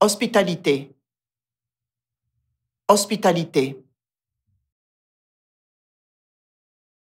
hospitalité, hospitalité.